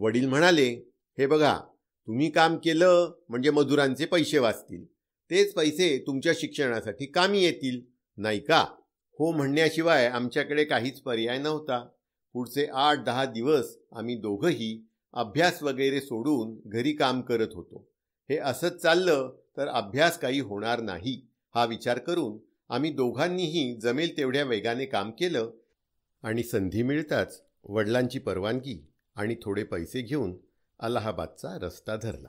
वडील म्हणाले हे बघा तुम्ही काम केलं म्हणजे मजुरांचे पैसे वाचतील तेच पैसे तुमच्या शिक्षणासाठी कामी येतील नाही का हो म्हणण्याशिवाय आमच्याकडे काहीच पर्याय नव्हता पुढचे आठ दहा दिवस आम्ही दोघंही अभ्यास वगैरे सोडून घरी काम करत होतो हे असंच चाललं तर अभ्यास काही होणार नाही हा विचार करून आम्ही दोघांनीही जमेल तेवढ्या वेगाने काम केलं आणि संधी मिळताच वडिलांची परवानगी आणि थोडे पैसे घेऊन अलाहाबादचा रस्ता धरला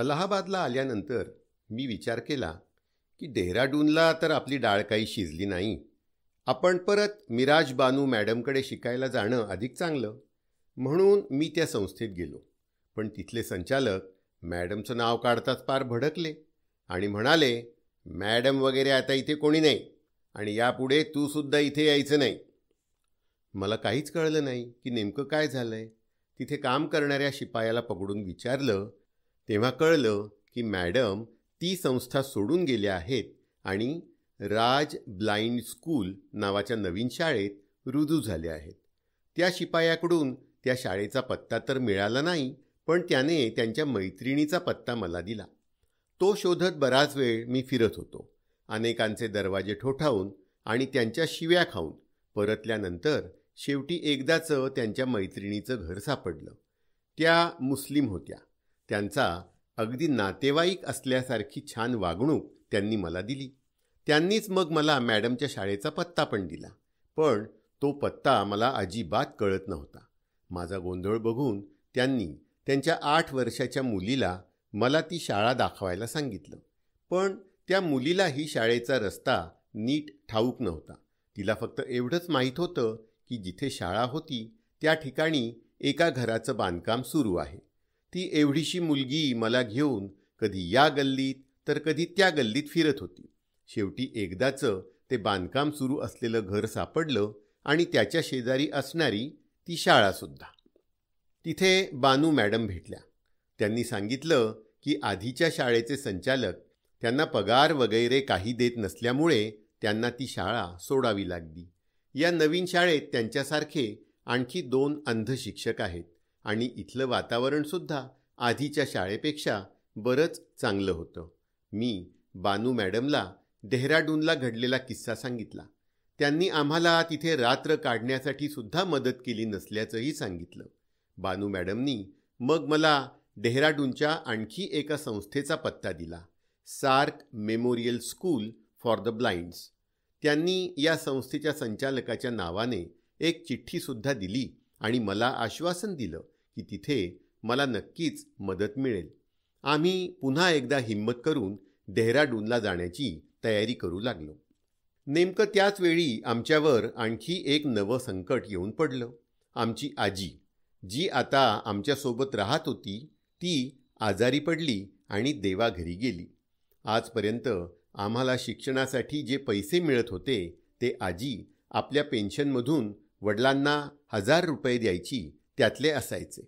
अलाहाबादला आल्यानंतर मी विचार केला की डेहराडूनला तर आपली डाळ काही शिजली नाही आपण परत मिराज बानू मॅडमकडे शिकायला जाणं अधिक चांगलं म्हणून मी त्या संस्थेत गेलो पण तिथले संचालक मॅडमचं नाव काढताच पार भडकले आणि म्हणाले मॅडम वगैरे आता इथे कोणी नाही आणि यापुढे तूसुद्धा इथे यायचं नाही मला काहीच कळलं नाही की नेमकं काय आहे तिथे काम करणाऱ्या शिपायाला पकडून विचारलं तेव्हा कळलं की मॅडम ती संस्था सोडून गेल्या आहेत आणि राज ब्लाइंड स्कूल नावाच्या नवीन शाळेत रुजू झाले आहेत त्या शिपायाकडून त्या शाळेचा पत्ता तर मिळाला नाही पण त्याने त्यांच्या मैत्रिणीचा पत्ता मला दिला तो शोधत बराच वेळ मी फिरत होतो अनेकांचे दरवाजे ठोठावून आणि त्यांच्या शिव्या खाऊन परतल्यानंतर शेवटी एकदाचं त्यांच्या मैत्रिणीचं घर सापडलं त्या मुस्लिम होत्या त्यांचा अगदी नातेवाईक असल्यासारखी छान वागणूक त्यांनी मला दिली त्यांनीच मग मला मॅडमच्या शाळेचा पत्ता पण दिला पण तो पत्ता मला अजिबात कळत नव्हता माझा गोंधळ बघून त्यांनी त्यांच्या आठ वर्षाच्या मुलीला मला ती शाळा दाखवायला सांगितलं पण त्या मुलीलाही शाळेचा रस्ता नीट ठाऊक नव्हता तिला फक्त एवढंच माहीत होतं की जिथे शाळा होती त्या ठिकाणी एका घराचं बांधकाम सुरू आहे ती एवढीशी मुलगी मला घेऊन कधी या गल्लीत तर कधी त्या गल्लीत फिरत होती शेवटी एकदाचं ते बांधकाम सुरू असलेलं घर सापडलं आणि त्याच्या शेजारी असणारी ती शाळासुद्धा तिथे बानू मॅडम भेटल्या त्यांनी सांगितलं की आधीच्या शाळेचे संचालक त्यांना पगार वगैरे काही देत नसल्यामुळे त्यांना ती शाळा सोडावी लागली या नवीन शाळेत त्यांच्यासारखे आणखी दोन अंध शिक्षक आहेत आणि इथलं वातावरणसुद्धा आधीच्या शाळेपेक्षा बरंच चांगलं होतं मी बानू मॅडमला डेहराडूनला घडलेला किस्सा सांगितला त्यांनी आम्हाला तिथे रात्र काढण्यासाठी सुद्धा मदत केली नसल्याचंही सांगितलं बानू मॅडमनी मग मला डेहराडूनच्या आणखी एका संस्थेचा पत्ता दिला SAARC memorial school for the blinds त्यांनी या संस्थेच्या संचालकाच्या नावाने एक चिठ्ठीसुद्धा दिली आणि मला आश्वासन दिलं की तिथे मला नक्कीच मदत मिळेल आम्ही पुन्हा एकदा हिंमत करून देहराडूनला जाण्याची तयारी करू लागलो नेमकं त्याच वेळी आमच्यावर आणखी एक नवं संकट येऊन पडलं आमची आजी जी आता आमच्यासोबत राहत होती ती आजारी पडली आणि देवाघरी गेली आजपर्यंत आम्हाला शिक्षणासाठी जे पैसे मिळत होते ते आजी आपल्या पेन्शनमधून वडिलांना हजार रुपये द्यायची त्यातले असायचे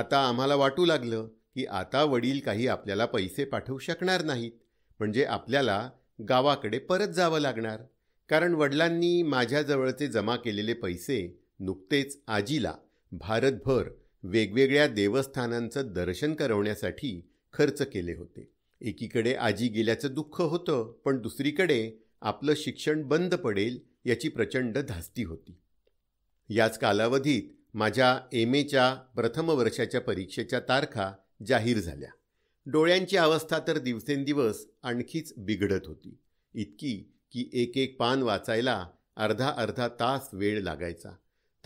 आता आम्हाला वाटू लागलं की आता वडील काही आपल्याला पैसे पाठवू शकणार नाहीत म्हणजे आपल्याला गावाकडे परत जावं लागणार कारण वडिलांनी माझ्याजवळचे जमा केलेले पैसे नुकतेच आजीला भारतभर वेगवेगळ्या देवस्थानांचं दर्शन करवण्यासाठी खर्च केले होते एकीकडे आजी गेल्याचं दुःख होतं पण दुसरीकडे आपलं शिक्षण बंद पडेल याची प्रचंड धास्ती होती याच कालावधीत माझ्या एम एच्या प्रथम वर्षाच्या परीक्षेच्या तारखा जाहीर झाल्या डोळ्यांची अवस्था तर दिवसेंदिवस आणखीच बिघडत होती इतकी की एक एक पान वाचायला अर्धा अर्धा तास वेळ लागायचा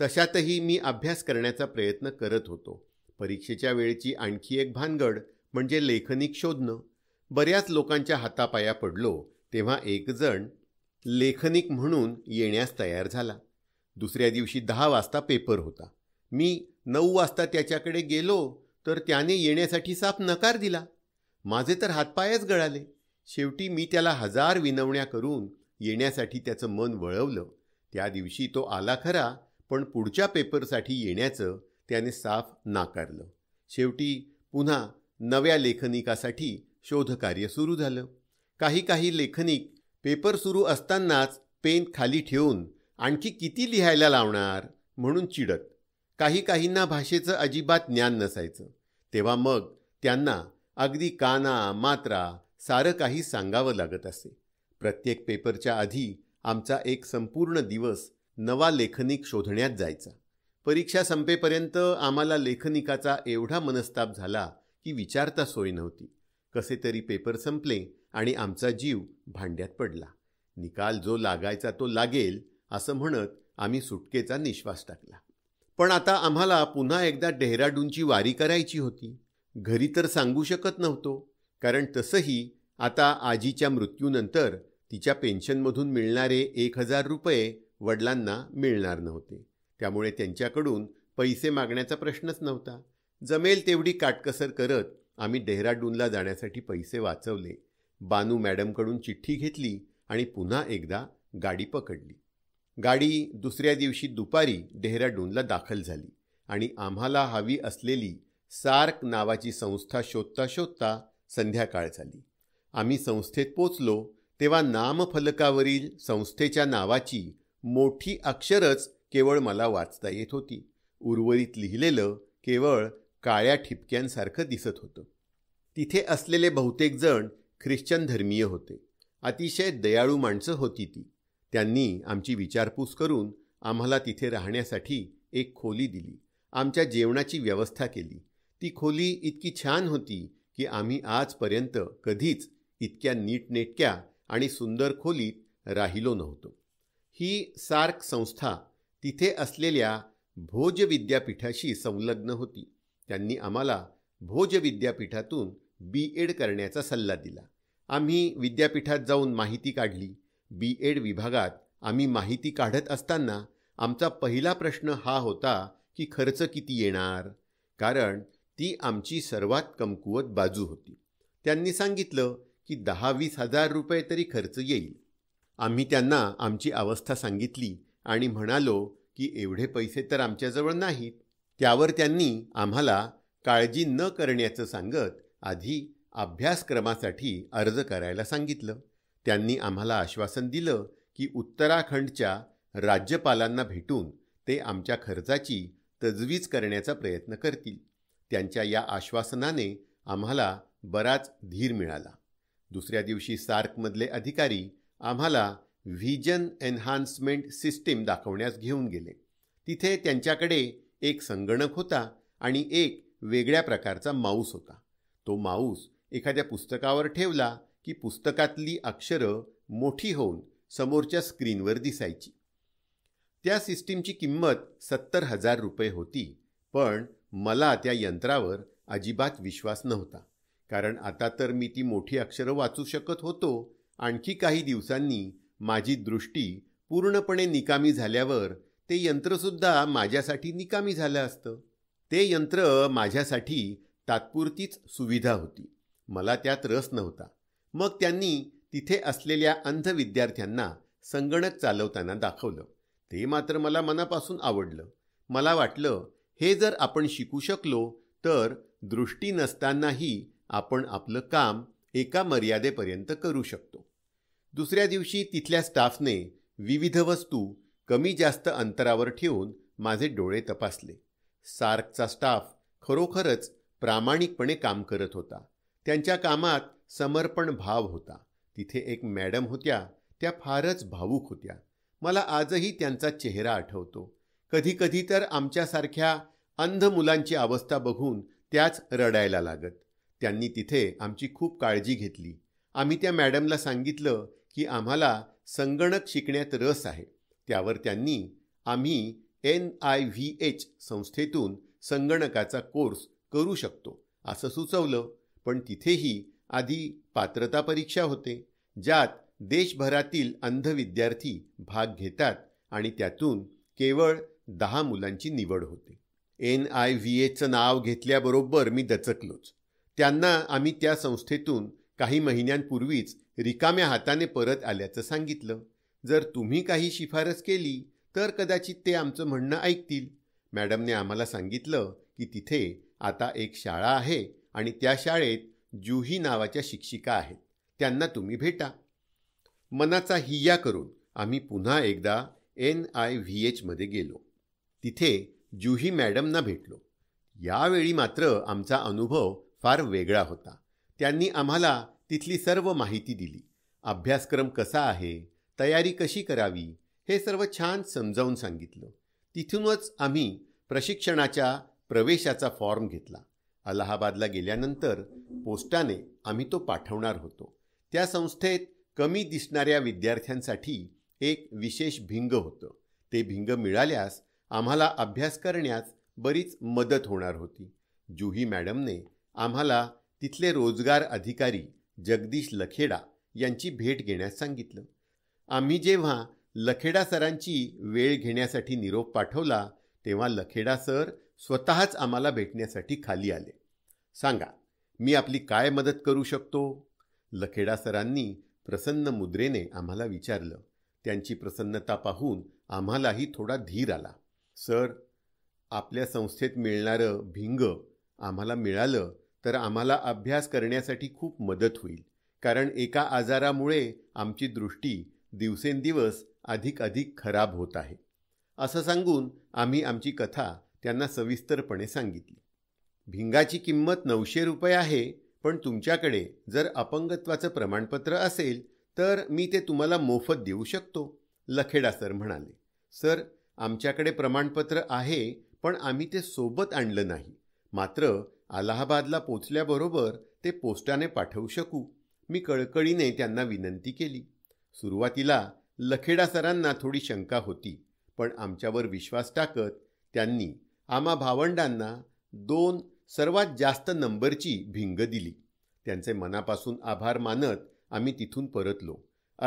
तशातही मी अभ्यास करण्याचा प्रयत्न करत होतो परीक्षेच्या वेळेची आणखी एक भानगड म्हणजे लेखनिक शोधणं बऱ्याच लोकांच्या हातापाया पडलो तेव्हा एकजण लेखनिक म्हणून येण्यास तयार झाला दुसऱ्या दिवशी दहा वाजता पेपर होता मी नऊ वाजता त्याच्याकडे गेलो तर त्याने येण्यासाठी साफ नकार दिला माझे तर हातपायच गळाले शेवटी मी त्याला हजार विनवण्या करून येण्यासाठी त्याचं मन वळवलं त्या दिवशी तो आला खरा पण पुढच्या पेपरसाठी येण्याचं त्याने साफ नाकारलं शेवटी पुन्हा नव्या लेखनिकासाठी शोधकार्य सुरू झालं काही काही लेखनिक पेपर सुरू असतानाच पेन खाली ठेवून आणखी किती लिहायला लावणार म्हणून चिडत काही काहींना भाषेचं अजिबात ज्ञान नसायचं तेव्हा मग त्यांना अगदी काना मात्रा सारं काही सांगावं लागत असे प्रत्येक पेपरच्या आधी आमचा एक संपूर्ण दिवस नवा लेखनिक शोधण्यात जायचा परीक्षा संपेपर्यंत आम्हाला लेखनिकाचा एवढा मनस्ताप झाला की विचारता सोय नव्हती कसे तरी पेपर संपले आणि आमचा जीव भांड्यात पडला निकाल जो लागायचा तो लागेल असं म्हणत आम्ही सुटकेचा निश्वास टाकला पण आता आम्हाला पुन्हा एकदा डेहराडूनची वारी करायची होती घरी तर सांगू शकत नव्हतो कारण तसंही आता आजीच्या मृत्यूनंतर तिच्या पेन्शनमधून मिळणारे एक हजार रुपये वडिलांना मिळणार नव्हते त्यामुळे त्यांच्याकडून पैसे मागण्याचा प्रश्नच नव्हता जमेल तेवढी काटकसर करत आम्ही डेहराडूनला जाण्यासाठी पैसे वाचवले बानू मॅडमकडून चिठ्ठी घेतली आणि पुन्हा एकदा गाडी पकडली गाडी दुसऱ्या दिवशी दुपारी डेहराडूनला दाखल झाली आणि आम्हाला हवी असलेली सार्क नावाची संस्था शोधता शोधता संध्याकाळ झाली आम्ही संस्थेत पोचलो तेव्हा नामफलकावरील संस्थेच्या नावाची मोठी अक्षरच केवळ मला वाचता येत होती उर्वरित लिहिलेलं केवळ काळ्या ठिपक्यांसारखं दिसत होतं तिथे असलेले बहुतेक जण ख्रिश्चन धर्मीय होते अतिशय दयाळू माणसं होती ती त्यांनी आमची विचारपूस करून आम्हाला तिथे राहण्यासाठी एक खोली दिली आमच्या जेवणाची व्यवस्था केली ती खोली इतकी छान होती की आम्ही आजपर्यंत कधीच इतक्या नीटनेटक्या आणि सुंदर खोलीत राहिलो नव्हतो ही सार्क संस्था तिथे असलेल्या भोज विद्यापीठाशी संलग्न होती त्यांनी आम्हाला भोज विद्यापीठातून बी एड करण्याचा सल्ला दिला आम्ही विद्यापीठात जाऊन माहिती काढली बी एड विभागात आम्ही माहिती काढत असताना आमचा पहिला प्रश्न हा होता की खर्च किती येणार कारण ती आमची सर्वात कमकुवत बाजू होती त्यांनी सांगितलं की दहा वीस हजार रुपये तरी खर्च येईल आम्ही त्यांना आमची अवस्था सांगितली आणि म्हणालो की एवढे पैसे तर आमच्याजवळ नाहीत त्यावर त्यांनी आम्हाला काळजी न करण्याचं सांगत आधी अभ्यासक्रमासाठी अर्ज करायला सांगितलं त्यांनी आम्हाला आश्वासन दिलं की उत्तराखंडच्या राज्यपालांना भेटून ते आमच्या खर्चाची तजवीज करण्याचा प्रयत्न करतील त्यांच्या या आश्वासनाने आम्हाला बराच धीर मिळाला दुसऱ्या दिवशी सार्कमधले अधिकारी आम्हाला व्हिजन एन्हान्समेंट सिस्टीम दाखवण्यास घेऊन गेले तिथे त्यांच्याकडे एक संगणक होता आणि एक वेगळ्या प्रकारचा माऊस होता तो माऊस एखाद्या पुस्तकावर ठेवला की पुस्तकातली अक्षरं मोठी होऊन समोरच्या स्क्रीनवर दिसायची त्या सिस्टीमची किंमत सत्तर हजार रुपये होती पण मला त्या यंत्रावर अजिबात विश्वास नव्हता कारण आता तर मी ती मोठी अक्षरं वाचू शकत होतो आणखी काही दिवसांनी माझी दृष्टी पूर्णपणे निकामी झाल्यावर ते यंत्रसुद्धा माझ्यासाठी निकामी झालं असतं ते यंत्र माझ्यासाठी तात्पुरतीच सुविधा होती मला त्यात रस नव्हता मग त्यांनी तिथे असलेल्या अंध विद्यार्थ्यांना संगणक चालवताना दाखवलं ते मात्र मला मनापासून आवडलं मला वाटलं हे जर आपण शिकू शकलो तर दृष्टी नसतानाही आपण आपलं काम एका मर्यादेपर्यंत करू शकतो दुसऱ्या दिवशी तिथल्या स्टाफने विविध वस्तू कमी जास्त अंतरावर ठेवून माझे डोळे तपासले सार्कचा स्टाफ खरोखरच प्रामाणिकपणे काम करत होता त्यांच्या कामात समर्पण भाव होता तिथे एक मॅडम होत्या त्या फारच भावूक होत्या मला आजही त्यांचा चेहरा आठवतो कधीकधी तर आमच्यासारख्या अंध मुलांची अवस्था बघून त्याच रडायला लागत त्यांनी तिथे आमची खूप काळजी घेतली आम्ही त्या मॅडमला सांगितलं की आम्हाला संगणक शिकण्यात रस आहे त्यावर त्यांनी आम्ही एन आय व्ही एच संस्थेतून संगणकाचा कोर्स करू शकतो असं सुचवलं पण तिथेही आधी पात्रता परीक्षा होते ज्यात देशभरातील अंध विद्यार्थी भाग घेतात आणि त्यातून केवळ दहा मुलांची निवड होते एन आय व्ही एचं नाव घेतल्याबरोबर मी दचकलोच त्यांना आम्ही त्या संस्थेतून काही महिन्यांपूर्वीच रिकाम्या हाताने परत आल्याचं सांगितलं जर तुम्ही काही शिफारस केली तर कदाचित ते आमचं म्हणणं ऐकतील मॅडमने आम्हाला सांगितलं की तिथे आता एक शाळा आहे आणि त्या शाळेत जुही नावाच्या शिक्षिका आहेत त्यांना तुम्ही भेटा मनाचा हिया करून आम्ही पुन्हा एकदा एन आय व्ही एचमध्ये गेलो तिथे जुही मॅडमना भेटलो यावेळी मात्र आमचा अनुभव फार वेगळा होता त्यांनी आम्हाला तिथली सर्व माहिती दिली अभ्यासक्रम कसा आहे तयारी कशी करावी हे सर्व छान समजावून सांगितलं तिथूनच आम्ही प्रशिक्षणाच्या प्रवेशाचा फॉर्म घेतला अलाहाबादला गेल्यानंतर पोस्टाने आम्ही तो पाठवणार होतो त्या संस्थेत कमी दिसणाऱ्या विद्यार्थ्यांसाठी एक विशेष भिंग होतं ते भिंग मिळाल्यास आम्हाला अभ्यास करण्यास बरीच मदत होणार होती जुही मॅडमने आम्हाला तिथले रोजगार अधिकारी जगदीश लखेडा यांची भेट घेण्यास सांगितलं आम्ही जेव्हा लखेडा सरांची वेळ घेण्यासाठी निरोप पाठवला तेव्हा लखेडा सर स्वतःच आम्हाला भेटण्यासाठी खाली आले सांगा मी आपली काय मदत करू शकतो लखेडा सरांनी प्रसन्न मुद्रेने आम्हाला विचारलं त्यांची प्रसन्नता पाहून आम्हालाही थोडा धीर आला सर आपल्या संस्थेत मिळणारं भिंग आम्हाला मिळालं तर आम्हाला अभ्यास करण्यासाठी खूप मदत होईल कारण एका आजारामुळे आमची दृष्टी दिवसेंदिवस अधिक अधिक खराब होत आहे असं सांगून आम्ही आमची कथा त्यांना सविस्तरपणे सांगितली भिंगाची किंमत नऊशे रुपये आहे पण तुमच्याकडे जर अपंगत्वाचं प्रमाणपत्र असेल तर मी ते तुम्हाला मोफत देऊ शकतो लखेडा सर म्हणाले सर आमच्याकडे प्रमाणपत्र आहे पण आम्ही ते सोबत आणलं नाही मात्र अलाहाबादला पोचल्याबरोबर ते पोस्टाने पाठवू शकू मी कळकळीने त्यांना विनंती केली सुरुवातीला लखेडा सरांना थोडी शंका होती पण आमच्यावर विश्वास टाकत त्यांनी आम्हा भावंडांना दोन सर्वात जास्त नंबरची भिंग दिली त्यांचे मनापासून आभार मानत आम्ही तिथून परतलो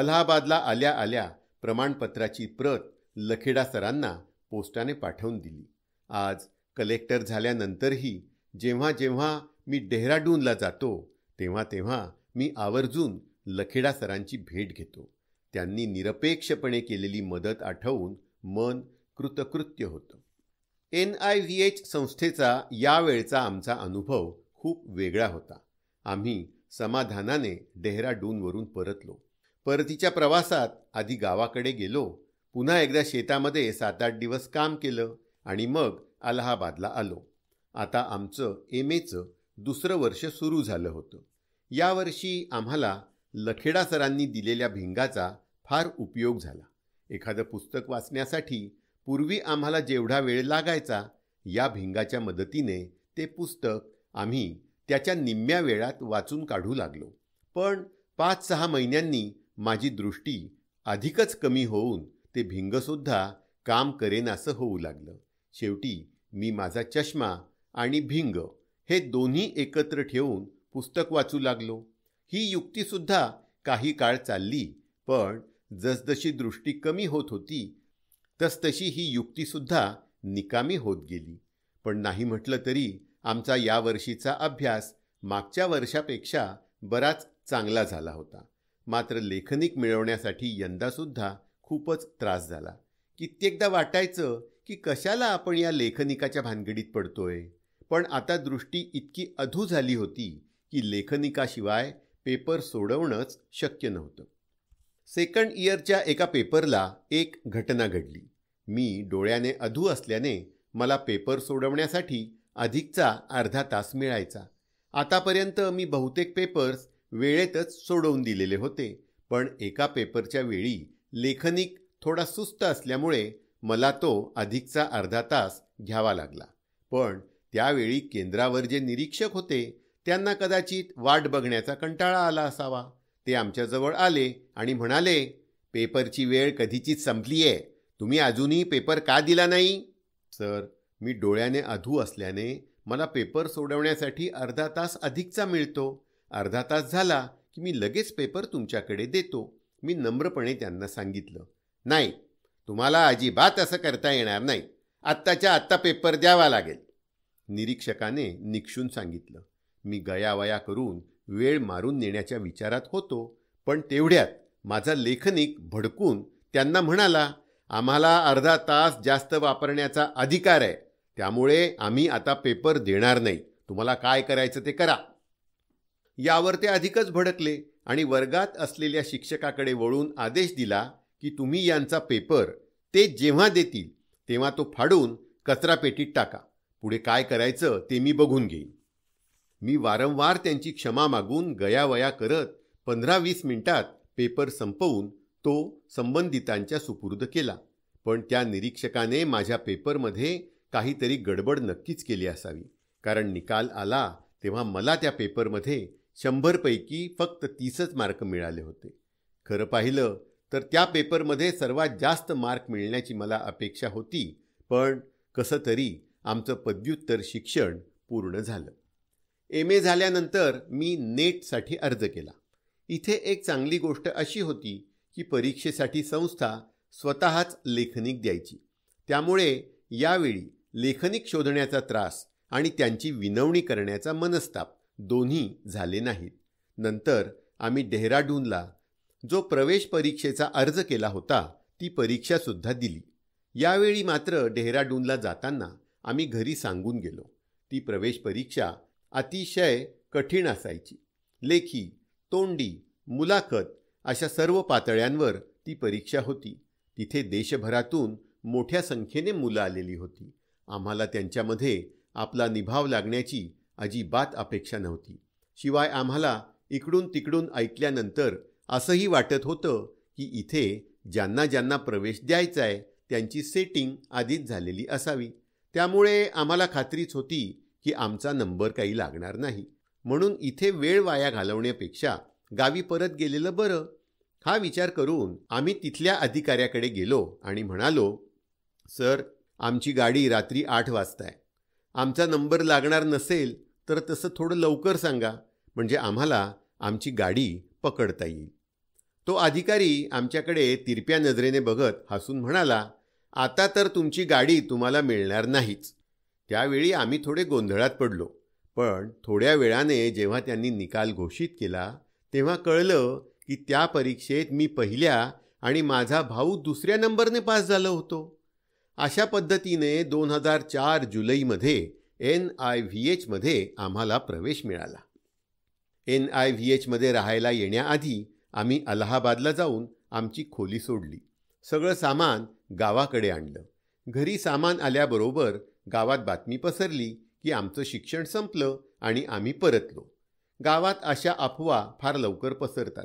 अलाहाबादला आल्या आल्या प्रमाणपत्राची प्रत लखेडा सरांना पोस्टाने पाठवून दिली आज कलेक्टर झाल्यानंतरही जेव्हा जेव्हा मी डेहराडूनला जातो तेव्हा तेव्हा मी आवर्जून लखेडा सरांची भेट घेतो त्यांनी निरपेक्षपणे केलेली मदत आठवून मन कृतकृत्य होतं एन आय व्ही एच संस्थेचा यावेळचा आमचा अनुभव खूप वेगळा होता आम्ही समाधानाने डेहराडूनवरून परतलो परतीच्या प्रवासात आधी गावाकडे गेलो पुन्हा एकदा शेतामध्ये सात आठ दिवस काम केलं आणि मग अलाहाबादला आलो आता आमचं एम एचं दुसरं वर्ष सुरू झालं होतं यावर्षी आम्हाला लखेडा सरांनी दिलेल्या भिंगाचा फार उपयोग झाला एखादं पुस्तक वाचण्यासाठी पूर्वी आम्हाला जेवढा वेळ लागायचा या भिंगाच्या मदतीने ते पुस्तक आम्ही त्याच्या निम्म्या वेळात वाचून काढू लागलो पण पाच सहा महिन्यांनी माझी दृष्टी अधिकच कमी होऊन ते भिंगसुद्धा काम असं होऊ लागलं शेवटी मी माझा चष्मा आणि भिंग हे दोन्ही एकत्र ठेवून पुस्तक वाचू लागलो ही युक्तीसुद्धा काही काळ चालली पण जसजशी दृष्टी कमी होत होती तसतशी ही युक्तीसुद्धा निकामी होत गेली पण नाही म्हटलं तरी आमचा यावर्षीचा अभ्यास मागच्या वर्षापेक्षा बराच चांगला झाला होता मात्र लेखनिक मिळवण्यासाठी यंदासुद्धा खूपच त्रास झाला कित्येकदा वाटायचं की कशाला आपण या लेखनिकाच्या भानगडीत पडतोय पण आता दृष्टी इतकी अधू झाली होती की लेखनिकाशिवाय पेपर सोडवणंच शक्य नव्हतं सेकंड इयरच्या एका पेपरला एक घटना घडली मी डोळ्याने अधू असल्याने मला पेपर सोडवण्यासाठी अधिकचा अर्धा तास मिळायचा आतापर्यंत मी बहुतेक पेपर्स वेळेतच सोडवून दिलेले होते पण एका पेपरच्या वेळी लेखनिक थोडा सुस्त असल्यामुळे मला तो अधिकचा अर्धा तास घ्यावा लागला पण त्यावेळी केंद्रावर जे निरीक्षक होते त्यांना कदाचित वाट बघण्याचा कंटाळा आला असावा ते आमच्याजवळ आले आणि म्हणाले पेपरची वेळ कधीचीच संपली आहे तुम्ही अजूनही पेपर का दिला नाही सर मी डोळ्याने अधू असल्याने मला पेपर सोडवण्यासाठी अर्धा तास अधिकचा मिळतो अर्धा तास झाला की मी लगेच पेपर तुमच्याकडे देतो मी नम्रपणे त्यांना सांगितलं नाही तुम्हाला अजिबात असं करता येणार नाही आत्ताच्या आत्ता पेपर द्यावा लागेल निरीक्षकाने निक्षून सांगितलं मी गयावया करून वेळ मारून नेण्याच्या विचारात होतो पण तेवढ्यात माझा लेखनिक भडकून त्यांना म्हणाला आम्हाला अर्धा तास जास्त वापरण्याचा अधिकार आहे त्यामुळे आम्ही आता पेपर देणार नाही तुम्हाला काय करायचं ते करा यावर ते अधिकच भडकले आणि वर्गात असलेल्या शिक्षकाकडे वळून आदेश दिला की तुम्ही यांचा पेपर ते जेव्हा देतील तेव्हा तो फाडून कचरापेटीत टाका पुढे काय करायचं ते मी बघून घेईन मी वारंवार त्यांची क्षमा मागून गयावया करत पंधरा वीस मिनिटात पेपर संपवून तो संबंधितांच्या सुपूर्द केला पण त्या निरीक्षकाने माझ्या पेपरमध्ये काहीतरी गडबड नक्कीच केली असावी कारण निकाल आला तेव्हा मला त्या पेपरमध्ये शंभरपैकी फक्त तीसच मार्क मिळाले होते खरं पाहिलं तर त्या पेपरमध्ये सर्वात जास्त मार्क मिळण्याची मला अपेक्षा होती पण कसं तरी आमचं पदव्युत्तर शिक्षण पूर्ण झालं एम ए झाल्यानंतर मी नेटसाठी अर्ज केला इथे एक चांगली गोष्ट अशी होती की परीक्षेसाठी संस्था स्वतःच लेखनिक द्यायची त्यामुळे यावेळी लेखनिक शोधण्याचा त्रास आणि त्यांची विनवणी करण्याचा मनस्ताप दोन्ही झाले नाहीत नंतर आम्ही डेहराडूनला जो प्रवेश परीक्षेचा अर्ज केला होता ती परीक्षासुद्धा दिली यावेळी मात्र डेहराडूनला जाताना आम्ही घरी सांगून गेलो ती प्रवेश परीक्षा अतिशय कठीण असायची लेखी तोंडी मुलाखत अशा सर्व पातळ्यांवर ती परीक्षा होती तिथे देशभरातून मोठ्या संख्येने मुलं आलेली होती आम्हाला त्यांच्यामध्ये आपला निभाव लागण्याची अजिबात अपेक्षा नव्हती शिवाय आम्हाला इकडून तिकडून ऐकल्यानंतर असंही वाटत होतं की इथे ज्यांना ज्यांना प्रवेश द्यायचा आहे त्यांची सेटिंग आधीच झालेली असावी त्यामुळे आम्हाला खात्रीच होती की आमचा नंबर काही लागणार नाही म्हणून इथे वेळ वाया घालवण्यापेक्षा गावी परत गेलेलं बरं हा विचार करून आम्ही तिथल्या अधिकाऱ्याकडे गेलो आणि म्हणालो सर आमची गाडी रात्री आठ वाजता आहे आमचा नंबर लागणार नसेल तर तसं थोडं लवकर सांगा म्हणजे आम्हाला आमची गाडी पकडता येईल तो अधिकारी आमच्याकडे तिरप्या नजरेने बघत हसून म्हणाला आता तर तुमची गाडी तुम्हाला मिळणार नाहीच त्यावेळी आम्ही थोडे गोंधळात पडलो पण थोड्या वेळाने जेव्हा त्यांनी निकाल घोषित केला तेव्हा कळलं की त्या परीक्षेत मी पहिल्या आणि माझा भाऊ दुसऱ्या नंबरने पास झालो होतो अशा पद्धतीने दोन हजार चार जुलैमध्ये एन आय व्ही एचमध्ये आम्हाला प्रवेश मिळाला एन आय व्ही एचमध्ये राहायला येण्याआधी आम्ही अलाहाबादला जाऊन आमची खोली सोडली सगळं सामान गावाकडे आणलं घरी सामान आल्याबरोबर गावात बातमी पसरली की आमचं शिक्षण संपलं आणि आम्ही परतलो गावात अशा अफवा फार लवकर पसरतात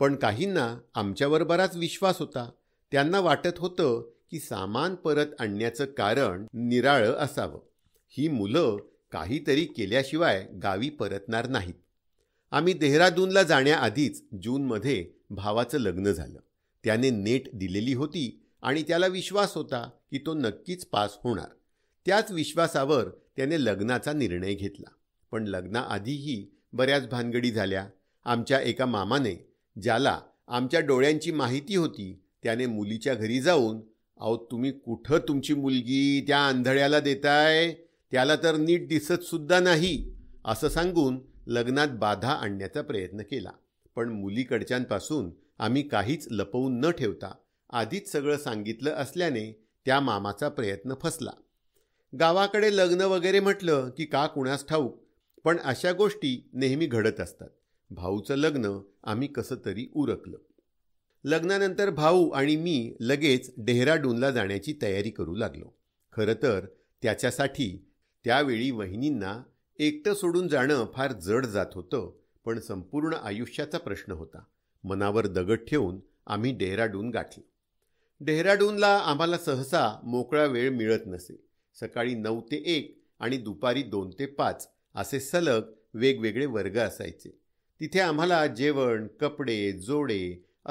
पण काहींना आमच्यावर बराच विश्वास होता त्यांना वाटत होतं की सामान परत आणण्याचं कारण निराळं असावं ही मुलं काहीतरी केल्याशिवाय गावी परतणार नाहीत आम्ही देहरादूनला जाण्याआधीच जूनमध्ये भावाचं लग्न झालं त्याने नेट दिलेली होती आणि त्याला विश्वास होता की तो नक्कीच पास होणार त्याच विश्वासावर त्याने लग्नाचा निर्णय घेतला पण लग्नाआधीही बऱ्याच भानगडी झाल्या आमच्या एका मामाने ज्याला आमच्या डोळ्यांची माहिती होती त्याने मुलीच्या घरी जाऊन अहो तुम्ही कुठं तुमची मुलगी त्या आंधळ्याला देताय त्याला तर नीट दिसतसुद्धा नाही असं सांगून लग्नात बाधा आणण्याचा प्रयत्न केला पण मुलीकडच्यांपासून आम्ही काहीच लपवून न ठेवता आधीच सगळं सांगितलं असल्याने त्या मामाचा प्रयत्न फसला गावाकडे लग्न वगैरे म्हटलं की का कुणास ठाऊक पण अशा गोष्टी नेहमी घडत असतात भाऊचं लग्न आम्ही कसं तरी उरकलं लग्नानंतर भाऊ आणि मी लगेच डेहराडूनला जाण्याची तयारी करू लागलो खरं तर त्याच्यासाठी त्यावेळी वहिनींना एकटं सोडून जाणं फार जड जात होतं पण संपूर्ण आयुष्याचा प्रश्न होता मनावर दगड ठेवून आम्ही डेहराडून गाठले डेहराडूनला आम्हाला सहसा मोकळा वेळ मिळत नसे सकाळी नऊ ते एक आणि दुपारी दोन ते पाच असे सलग वेगवेगळे वर्ग असायचे तिथे आम्हाला जेवण कपडे जोडे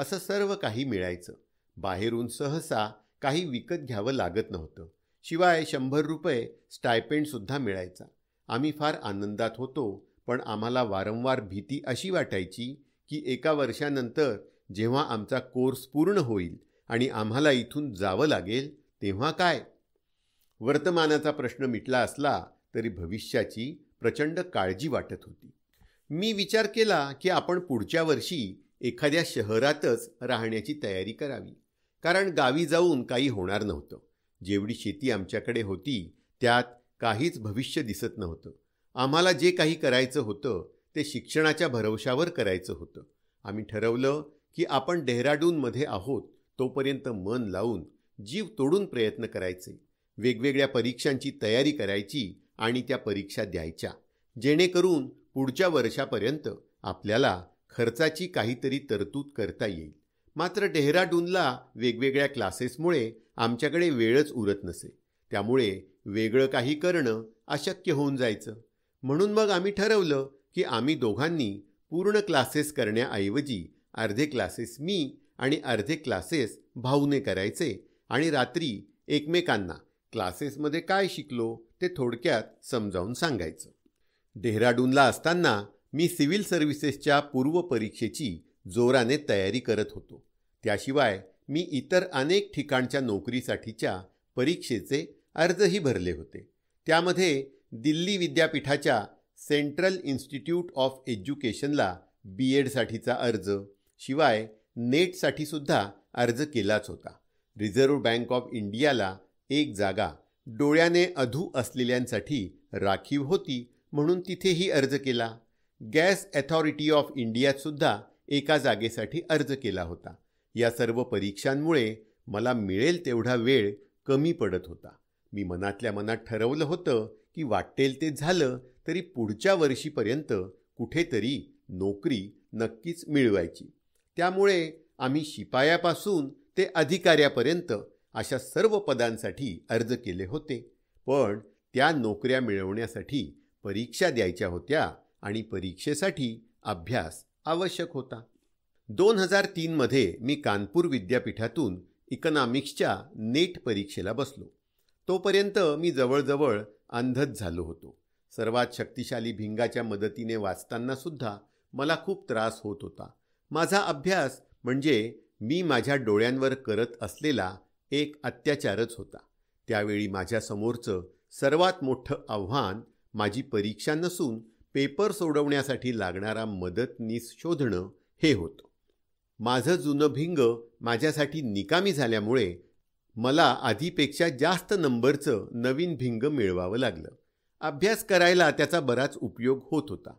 असं सर्व काही मिळायचं बाहेरून सहसा काही विकत घ्यावं लागत नव्हतं शिवाय शंभर रुपये स्टायपेंडसुद्धा मिळायचा आम्ही फार आनंदात होतो पण आम्हाला वारंवार भीती अशी वाटायची की एका वर्षानंतर जेव्हा आमचा कोर्स पूर्ण होईल आणि आम्हाला इथून जावं लागेल तेव्हा काय वर्तमानाचा प्रश्न मिटला असला तरी भविष्याची प्रचंड काळजी वाटत होती मी विचार केला की आपण पुढच्या वर्षी एखाद्या शहरातच राहण्याची तयारी करावी कारण गावी जाऊन काही होणार नव्हतं जेवढी शेती आमच्याकडे होती त्यात काहीच भविष्य दिसत नव्हतं आम्हाला जे काही करायचं होतं ते शिक्षणाच्या भरवशावर करायचं होतं आम्ही ठरवलं की आपण डेहराडूनमध्ये आहोत तोपर्यंत मन लावून जीव तोडून प्रयत्न करायचे वेगवेगळ्या परीक्षांची तयारी करायची आणि त्या परीक्षा द्यायच्या जेणेकरून पुढच्या वर्षापर्यंत आपल्याला खर्चाची काहीतरी तरतूद करता येईल मात्र डेहराडूनला वेगवेगळ्या क्लासेसमुळे आमच्याकडे वेळच उरत नसे त्यामुळे वेगळं काही करणं अशक्य होऊन जायचं म्हणून मग आम्ही ठरवलं की आम्ही दोघांनी पूर्ण क्लासेस करण्याऐवजी अर्धे क्लासेस मी आणि अर्धे क्लासेस भाऊने करायचे आणि रात्री एकमेकांना क्लासेसमध्ये काय शिकलो ते थोडक्यात समजावून सांगायचं डेहराडूनला असताना मी सिव्हिल सर्व्हिसेसच्या पूर्व परीक्षेची जोराने तयारी करत होतो त्याशिवाय मी इतर अनेक ठिकाणच्या नोकरीसाठीच्या परीक्षेचे अर्जही भरले होते त्यामध्ये दिल्ली विद्यापीठाच्या सेंट्रल इन्स्टिट्यूट ऑफ एज्युकेशनला बी एडसाठीचा अर्ज शिवाय नेटसाठीसुद्धा अर्ज केलाच होता रिझर्व्ह बँक ऑफ इंडियाला एक जागा डोळ्याने अधू असलेल्यांसाठी राखीव होती म्हणून तिथेही अर्ज केला गॅस अथॉरिटी ऑफ इंडियातसुद्धा एका जागेसाठी अर्ज केला होता या सर्व परीक्षांमुळे मला मिळेल तेवढा वेळ कमी पडत होता मी मनातल्या मनात ठरवलं होतं की वाटेल ते झालं तरी पुढच्या वर्षीपर्यंत कुठेतरी नोकरी नक्कीच मिळवायची त्यामुळे आम्ही शिपायापासून ते अधिकाऱ्यापर्यंत अशा सर्व पदांसाठी अर्ज केले होते पण त्या नोकऱ्या मिळवण्यासाठी परीक्षा द्यायच्या होत्या आणि परीक्षेसाठी अभ्यास आवश्यक होता दोन हजार तीनमध्ये मी कानपूर विद्यापीठातून इकॉनॉमिक्सच्या नेट परीक्षेला बसलो तोपर्यंत मी जवळजवळ अंधच झालो होतो सर्वात शक्तिशाली भिंगाच्या मदतीने वाचतानासुद्धा मला खूप त्रास होत होता माझा अभ्यास म्हणजे मी माझ्या डोळ्यांवर करत असलेला एक अत्याचारच होता त्यावेळी माझ्यासमोरचं सर्वात मोठं आव्हान माझी परीक्षा नसून पेपर सोडवण्यासाठी लागणारा मदतनीस शोधणं हे होतं माझं जुनं भिंग माझ्यासाठी निकामी झाल्यामुळे मला आधीपेक्षा जास्त नंबरचं नवीन भिंग मिळवावं लागलं अभ्यास करायला त्याचा बराच उपयोग होत होता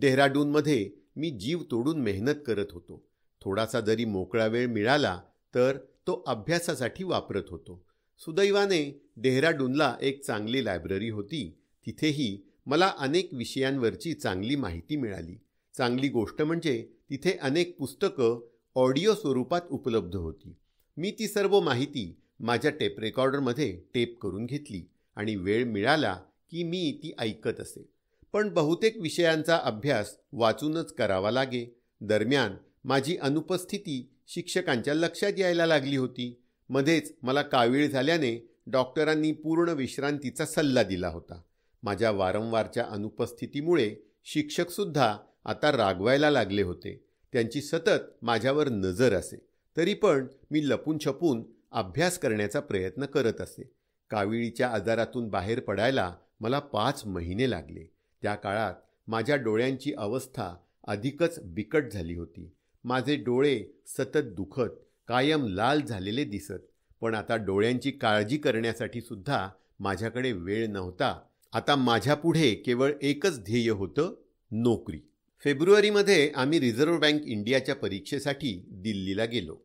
डेहराडूनमध्ये मी जीव तोडून मेहनत करत होतो थोडासा जरी मोकळा वेळ मिळाला तर तो अभ्यासासाठी वापरत होतो सुदैवाने डेहराडूनला एक चांगली लायब्ररी होती तिथेही मला अनेक विषयांवरची चांगली माहिती मिळाली चांगली गोष्ट म्हणजे तिथे अनेक पुस्तकं ऑडिओ स्वरूपात उपलब्ध होती मी ती सर्व माहिती माझ्या टेप रेकॉर्डरमध्ये टेप करून घेतली आणि वेळ मिळाला की मी ती ऐकत असे पण बहुतेक विषयांचा अभ्यास वाचूनच करावा लागे दरम्यान माझी अनुपस्थिती शिक्षकांच्या लक्षात यायला लागली होती मध्येच मला कावीळ झाल्याने डॉक्टरांनी पूर्ण विश्रांतीचा सल्ला दिला होता माझ्या वारंवारच्या अनुपस्थितीमुळे शिक्षकसुद्धा आता रागवायला लागले होते त्यांची सतत माझ्यावर नजर असे तरी पण मी लपून छपून अभ्यास करण्याचा प्रयत्न करत असे काविळीच्या आजारातून बाहेर पडायला मला पाच महिने लागले त्या काळात माझ्या डोळ्यांची अवस्था अधिकच बिकट झाली होती माझे डोळे सतत दुखत कायम लाल झालेले दिसत पण आता डोळ्यांची काळजी करण्यासाठी सुद्धा माझ्याकडे वेळ नव्हता आता माझ्यापुढे केवळ एकच ध्येय होतं नोकरी फेब्रुवारीमध्ये आम्ही रिझर्व्ह बँक इंडियाच्या परीक्षेसाठी दिल्लीला गेलो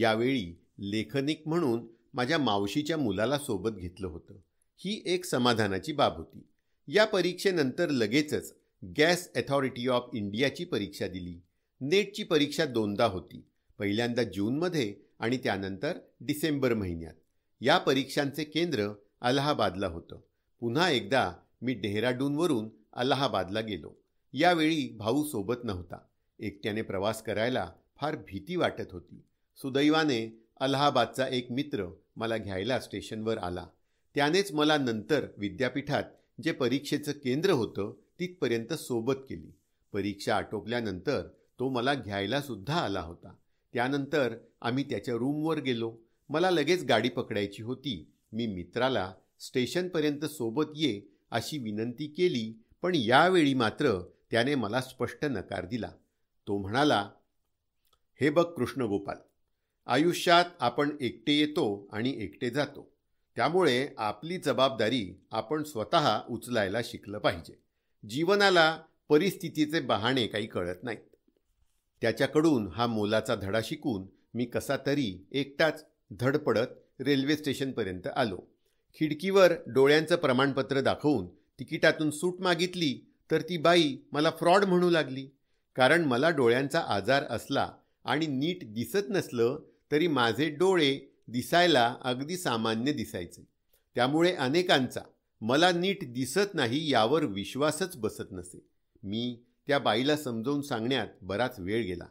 यावेळी लेखनिक म्हणून माझ्या मावशीच्या मुलाला सोबत घेतलं होतं ही एक समाधानाची बाब होती या परीक्षेनंतर लगेचच गॅस अथॉरिटी ऑफ इंडियाची परीक्षा दिली नेटची परीक्षा दोनदा होती पहिल्यांदा जूनमध्ये आणि त्यानंतर डिसेंबर महिन्यात या परीक्षांचे केंद्र अलाहाबादला होतं पुन्हा एकदा मी डेहराडूनवरून अलाहाबादला गेलो यावेळी भाऊ सोबत नव्हता एकट्याने प्रवास करायला फार भीती वाटत होती सुदैवाने अलाहाबादचा एक मित्र मला घ्यायला स्टेशनवर आला त्यानेच मला नंतर विद्यापीठात जे परीक्षेचं केंद्र होतं तिथपर्यंत सोबत केली परीक्षा आटोपल्यानंतर तो मला घ्यायला सुद्धा आला होता त्यानंतर आम्ही त्याच्या रूमवर गेलो मला लगेच गाडी पकडायची होती मी मित्राला स्टेशनपर्यंत सोबत ये अशी विनंती केली पण यावेळी मात्र त्याने मला स्पष्ट नकार दिला तो म्हणाला हे बघ कृष्णगोपाल आयुष्यात आपण एकटे येतो आणि एकटे जातो त्यामुळे आपली जबाबदारी आपण स्वतः उचलायला शिकलं पाहिजे जीवनाला परिस्थितीचे बहाणे काही कळत नाहीत त्याच्याकडून हा मोलाचा धडा शिकून मी कसा तरी एकटाच धडपडत रेल्वे स्टेशनपर्यंत आलो खिडकीवर डोळ्यांचं प्रमाणपत्र दाखवून तिकिटातून सूट मागितली तर ती बाई मला फ्रॉड म्हणू लागली कारण मला डोळ्यांचा आजार असला आणि नीट दिसत नसलं तरी माझे डोळे दिसायला अगदी सामान्य दिसायचे त्यामुळे अनेकांचा मला नीट दिसत नाही यावर विश्वासच बसत नसे मी त्या बाईला समजावून सांगण्यात बराच वेळ गेला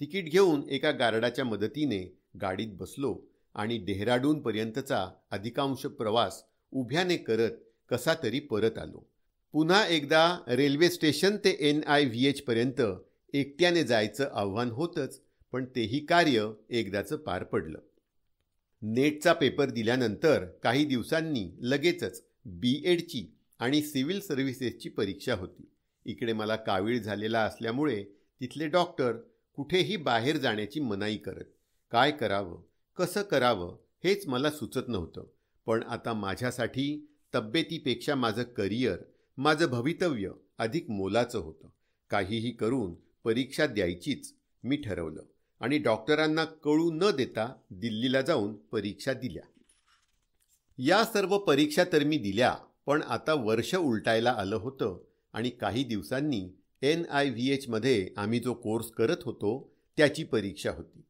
तिकीट घेऊन एका गार्डाच्या मदतीने गाडीत बसलो आणि डेहराडूनपर्यंतचा अधिकांश प्रवास उभ्याने करत कसा तरी परत आलो पुन्हा एकदा रेल्वे स्टेशन ते एन आय व्ही एचपर्यंत एकट्याने जायचं आव्हान होतंच पण तेही कार्य एकदाचं पार पडलं नेटचा पेपर दिल्यानंतर काही दिवसांनी लगेचच बी एडची आणि सिव्हिल सर्व्हिसेसची परीक्षा होती इकडे मला कावीळ झालेला असल्यामुळे तिथले डॉक्टर कुठेही बाहेर जाण्याची मनाई करत काय करावं कसं करावं हेच मला सुचत नव्हतं पण आता माझ्यासाठी तब्येतीपेक्षा माझं करिअर माझं भवितव्य अधिक मोलाचं होतं काहीही करून परीक्षा द्यायचीच मी ठरवलं आणि डॉक्टरांना कळू न देता दिल्लीला जाऊन परीक्षा दिल्या या सर्व परीक्षा तर मी दिल्या पण आता वर्ष उलटायला आलं होतं आणि काही दिवसांनी एन आय व्ही एचमध्ये आम्ही जो कोर्स करत होतो त्याची परीक्षा होती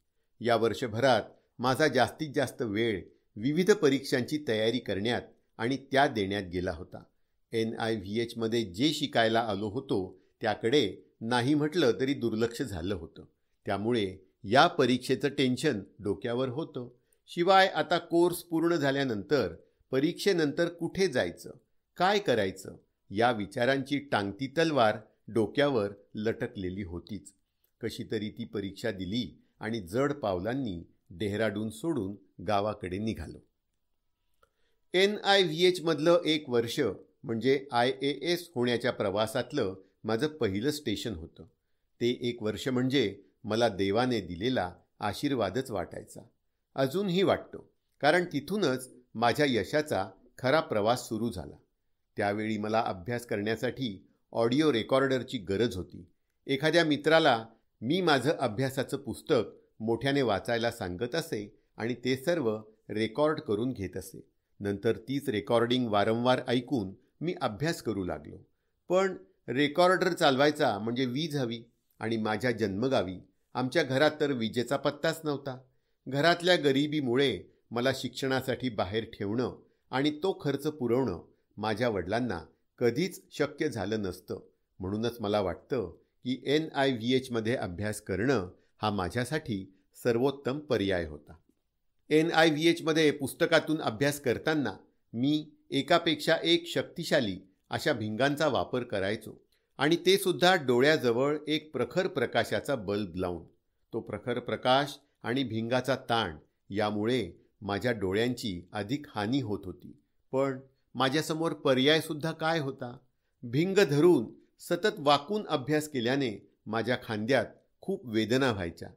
या वर्षभरात माझा जास्तीत जास्त वेळ विविध परीक्षांची तयारी करण्यात आणि त्या देण्यात गेला होता एन आय व्ही एचमध्ये जे शिकायला आलो होतो त्याकडे नाही म्हटलं तरी दुर्लक्ष झालं होतं त्यामुळे या परीक्षेचं टेन्शन डोक्यावर होतं शिवाय आता कोर्स पूर्ण झाल्यानंतर परीक्षेनंतर कुठे जायचं काय करायचं या विचारांची टांगती तलवार डोक्यावर लटकलेली होतीच कशी तरी ती परीक्षा दिली आणि जड पावलांनी डेहराडून सोडून गावाकडे निघालो एन आय व्ही एचमधलं एक वर्ष म्हणजे आय ए एस होण्याच्या प्रवासातलं माझं पहिलं स्टेशन होतं ते एक वर्ष म्हणजे मला देवाने दिलेला आशीर्वादच वाटायचा अजूनही वाटतो कारण तिथूनच माझ्या यशाचा खरा प्रवास सुरू झाला त्यावेळी मला अभ्यास करण्यासाठी ऑडिओ रेकॉर्डरची गरज होती एखाद्या मित्राला मी माझं अभ्यासाचं पुस्तक मोठ्याने वाचायला सांगत असे आणि ते सर्व रेकॉर्ड करून घेत असे नंतर तीच रेकॉर्डिंग वारंवार ऐकून मी अभ्यास करू लागलो पण रेकॉर्डर चालवायचा म्हणजे वीज हवी आणि माझ्या जन्मगावी आमच्या घरात तर विजेचा पत्ताच नव्हता घरातल्या गरिबीमुळे मला शिक्षणासाठी बाहेर ठेवणं आणि तो खर्च पुरवणं माझ्या वडिलांना कधीच शक्य झालं नसतं म्हणूनच मला वाटतं की एन आय व्ही एचमध्ये अभ्यास करणं हा माझ्यासाठी सर्वोत्तम पर्याय होता एन आय व्ही एचमध्ये पुस्तकातून अभ्यास करताना मी एकापेक्षा एक शक्तिशाली अशा भिंगांचा वापर करायचो आणि ते सुद्धा डोळ्याजवळ एक प्रखर प्रकाशाचा बल्ब लावून तो प्रखर प्रकाश आणि भिंगाचा ताण यामुळे माझ्या डोळ्यांची अधिक हानी होत होती पण माझ्यासमोर पर्यायसुद्धा काय होता भिंग धरून सतत वाकून अभ्यास केल्याने माझ्या खांद्यात खूप वेदना व्हायच्या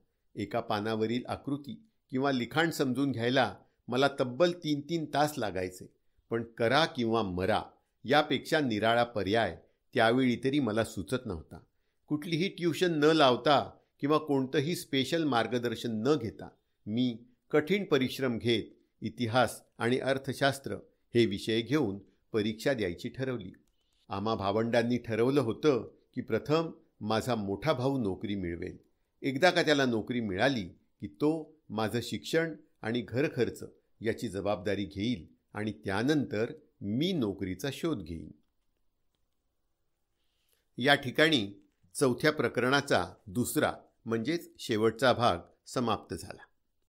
एका पानावरील आकृती किंवा लिखाण समजून घ्यायला मला तब्बल तीन तीन तास लागायचे पण करा किंवा मरा यापेक्षा निराळा पर्याय त्यावेळी तरी मला सुचत नव्हता कुठलीही ट्यूशन न लावता किंवा कोणतंही स्पेशल मार्गदर्शन न घेता मी कठीण परिश्रम घेत इतिहास आणि अर्थशास्त्र हे विषय घेऊन परीक्षा द्यायची ठरवली आम्हा भावंडांनी ठरवलं होतं की प्रथम माझा मोठा भाऊ नोकरी मिळवेल एकदा का त्याला नोकरी मिळाली की तो माझं शिक्षण आणि घरखर्च याची जबाबदारी घेईल आणि त्यानंतर मी नोकरीचा शोध घेईन या ठिकाणी चौथ्या प्रकरणाचा दुसरा म्हणजेच शेवटचा भाग समाप्त झाला